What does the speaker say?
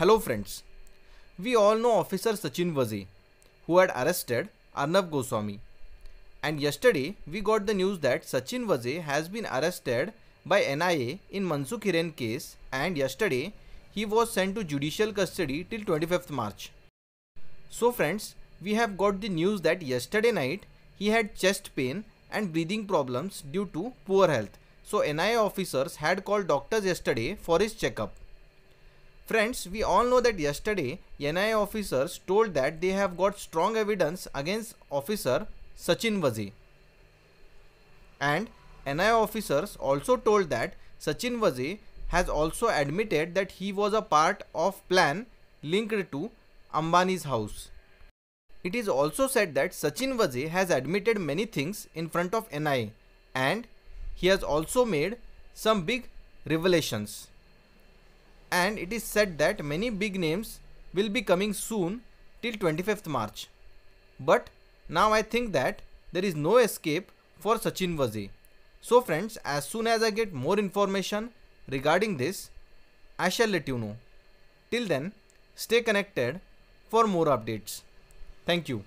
Hello friends. We all know officer Sachin Vazi who had arrested Arnav Goswami. And yesterday we got the news that Sachin Vazi has been arrested by NIA in Mansukh Hiren case and yesterday he was sent to judicial custody till 25th March. So friends, we have got the news that yesterday night he had chest pain and breathing problems due to poor health. So NIA officers had called doctors yesterday for his checkup. Friends, we all know that yesterday NIA officers told that they have got strong evidence against officer Sachin Vazi. And NIA officers also told that Sachin Vazi has also admitted that he was a part of plan linked to Ambani's house. It is also said that Sachin Vazi has admitted many things in front of NIA and he has also made some big revelations and it is said that many big names will be coming soon till 25th March. But now I think that there is no escape for Sachin Vazi. So friends, as soon as I get more information regarding this, I shall let you know. Till then, stay connected for more updates. Thank you.